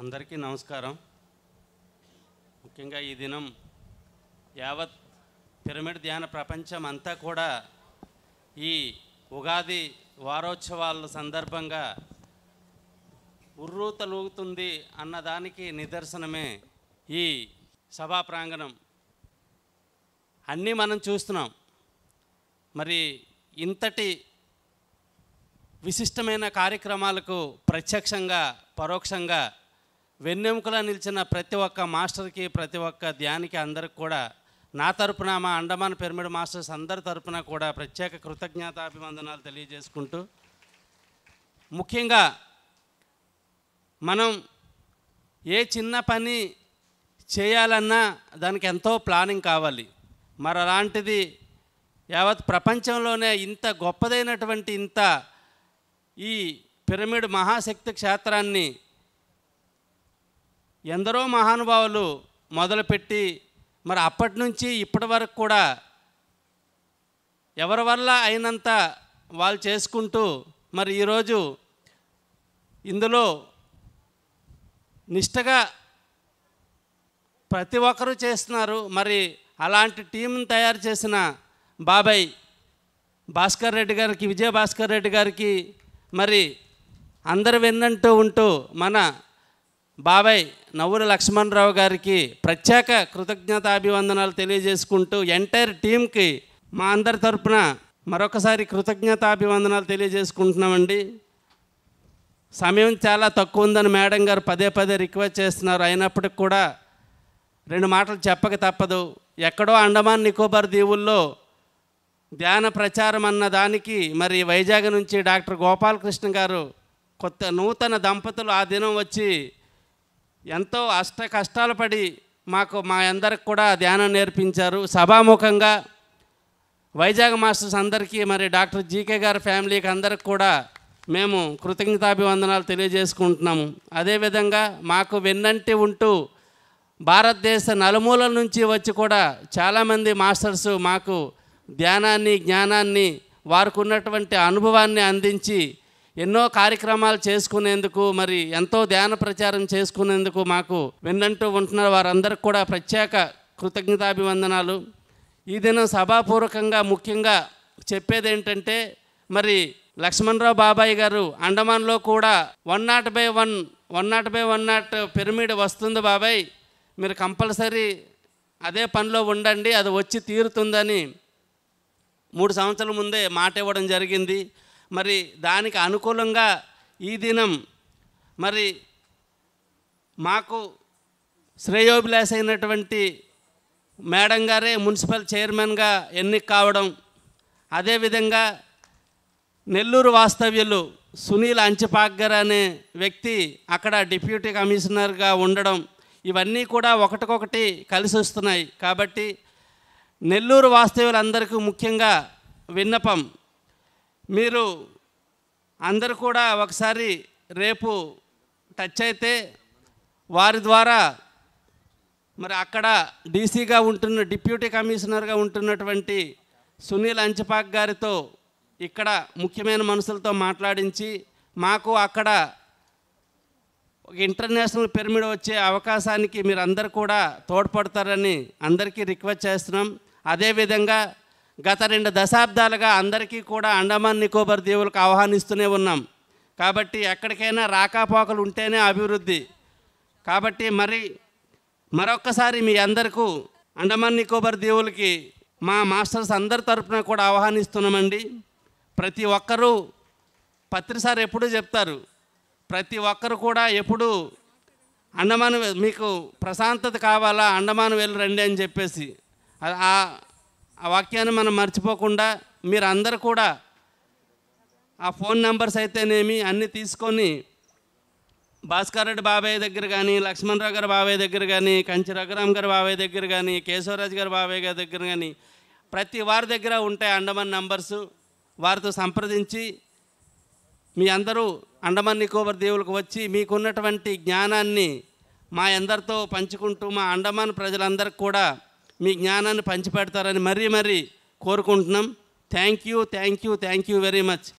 అందరికీ నమస్కారం ముఖ్యంగా ఈ దినం యావత్ పిరమిడ్ ధ్యాన ప్రపంచం అంతా కూడా ఈ ఉగాది వారోత్సవాల సందర్భంగా ఉర్రూ అన్నదానికి నిదర్శనమే ఈ సభా ప్రాంగణం అన్నీ మనం చూస్తున్నాం మరి ఇంతటి విశిష్టమైన కార్యక్రమాలకు ప్రత్యక్షంగా పరోక్షంగా వెన్నెముకలా నిలిచిన ప్రతి ఒక్క మాస్టర్కి ప్రతి ఒక్క ధ్యానికి అందరికి కూడా నా తరపున మా అండమాన్ పిరమిడ్ మాస్టర్స్ అందరి తరపున కూడా ప్రత్యేక కృతజ్ఞతాభివందనాలు తెలియజేసుకుంటూ ముఖ్యంగా మనం ఏ చిన్న పని చేయాలన్నా దానికి ఎంతో ప్లానింగ్ కావాలి మరి అలాంటిది యావత్ ప్రపంచంలోనే ఇంత గొప్పదైనటువంటి ఇంత ఈ పిరమిడ్ మహాశక్తి క్షేత్రాన్ని ఎందరో మహానుభావులు మొదలుపెట్టి మరి అప్పటి నుంచి ఇప్పటి వరకు కూడా ఎవరి వల్ల అయినంత వాళ్ళు చేసుకుంటూ మరి ఈరోజు ఇందులో నిష్టగా ప్రతి ఒక్కరూ చేస్తున్నారు మరి అలాంటి టీంని తయారు చేసిన బాబాయ్ భాస్కర్ రెడ్డి గారికి విజయ భాస్కర్ రెడ్డి గారికి మరి అందరు వెన్నంటూ ఉంటూ మన బాబాయ్ లక్ష్మణ్ లక్ష్మణరావు గారికి ప్రత్యేక కృతజ్ఞతాభివందనాలు తెలియజేసుకుంటూ ఎంటైర్ టీంకి మా అందరి తరపున మరొకసారి కృతజ్ఞతాభివందనాలు తెలియజేసుకుంటున్నామండి సమయం చాలా తక్కువ ఉందని మేడం గారు పదే పదే రిక్వెస్ట్ చేస్తున్నారు అయినప్పటికి కూడా రెండు మాటలు చెప్పక తప్పదు ఎక్కడో అండమాన్ నికోబార్ దీవుల్లో ధ్యాన ప్రచారం అన్న దానికి మరి వైజాగ్ నుంచి డాక్టర్ గోపాలకృష్ణ గారు కొత్త నూతన దంపతులు ఆ దినం వచ్చి ఎంతో అష్ట కష్టాలు పడి మాకు మా అందరికి కూడా ధ్యానం నేర్పించారు సభాముఖంగా వైజాగ్ మాస్టర్స్ అందరికీ మరి డాక్టర్ జీకే గారి ఫ్యామిలీకి అందరికి కూడా మేము కృతజ్ఞతాభివందనాలు తెలియజేసుకుంటున్నాము అదేవిధంగా మాకు వెన్నంటి ఉంటూ భారతదేశ నలుమూలల నుంచి వచ్చి కూడా చాలామంది మాస్టర్స్ మాకు ధ్యానాన్ని జ్ఞానాన్ని వారికి ఉన్నటువంటి అనుభవాన్ని అందించి ఎన్నో కార్యక్రమాలు చేసుకునేందుకు మరి ఎంతో ధ్యాన ప్రచారం చేసుకునేందుకు మాకు విన్నంటూ ఉంటున్న వారందరికి కూడా ప్రత్యేక కృతజ్ఞతాభివందనాలు ఈ దినం సభాపూర్వకంగా ముఖ్యంగా చెప్పేది ఏంటంటే మరి లక్ష్మణరావు బాబాయ్ గారు అండమాన్లో కూడా one not by one one not by one not pyramid వస్తుంది బాబాయ్ మీరు కంపల్సరీ అదే పనిలో ఉండండి అది వచ్చి తీరుతుందని మూడు సంవత్సరాల ముందే మాట ఇవ్వడం జరిగింది మరి దానికి అనుకూలంగా ఈ దినం మరి మాకు శ్రేయోభిలాష అయినటువంటి మేడం గారే మున్సిపల్ చైర్మన్గా ఎన్నిక కావడం అదేవిధంగా నెల్లూరు వాస్తవ్యులు సునీల్ అంచపాగ్గర్ అనే వ్యక్తి అక్కడ డిప్యూటీ కమిషనర్గా ఉండడం ఇవన్నీ కూడా ఒకటికొకటి కలిసి వస్తున్నాయి కాబట్టి నెల్లూరు వాస్తవ్యులందరికీ ముఖ్యంగా విన్నపం మీరు అందరు కూడా ఒకసారి రేపు టచ్ అయితే వారి ద్వారా మరి అక్కడ డీసీగా ఉంటున్న డిప్యూటీ కమిషనర్గా ఉంటున్నటువంటి సునీల్ అంచపాక్ గారితో ఇక్కడ ముఖ్యమైన మనుషులతో మాట్లాడించి మాకు అక్కడ ఒక ఇంటర్నేషనల్ పిరమిడ్ వచ్చే అవకాశానికి మీరు అందరు కూడా తోడ్పడతారని అందరికీ రిక్వెస్ట్ చేస్తున్నాం అదేవిధంగా గత రెండు దశాబ్దాలుగా అందరికీ కూడా అండమాన్ నికోబార్ దీవులకు ఆహ్వానిస్తూనే ఉన్నాం కాబట్టి ఎక్కడికైనా రాకాపోకలు ఉంటేనే అభివృద్ధి కాబట్టి మరి మరొక్కసారి మీ అందరికీ అండమాన్ నికోబార్ దీవులకి మా మాస్టర్స్ అందరి తరఫున కూడా ఆహ్వానిస్తున్నామండి ప్రతి ఒక్కరూ సార్ ఎప్పుడూ చెప్తారు ప్రతి ఒక్కరు కూడా ఎప్పుడు అండమాన్ మీకు ప్రశాంతత కావాలా అండమాన్ వెళ్ళి రండి అని చెప్పేసి ఆ వాక్యాన్ని మనం మర్చిపోకుండా మీరు అందరు కూడా ఆ ఫోన్ నెంబర్స్ అయితేనేమి అన్నీ తీసుకొని భాస్కర్ రెడ్డి బాబాయ్ దగ్గర కానీ లక్ష్మణరావు గారు బాబాయ్ దగ్గర కానీ కంచి రఘురామ్ గారు బాబాయ్ దగ్గర కానీ కేశవరాజు గారు బాబాయ్ గారి దగ్గర కానీ ప్రతి వారి దగ్గర ఉంటాయి అండమాన్ నంబర్సు వారితో సంప్రదించి మీ అందరూ అండమాన్ నికోబార్ దేవులకు వచ్చి మీకున్నటువంటి జ్ఞానాన్ని మా అందరితో పంచుకుంటూ మా అండమాన్ ప్రజలందరికీ కూడా మీ జ్ఞానాన్ని పంచిపెడతారని మరీ మరీ కోరుకుంటున్నాం thank you thank you thank you very much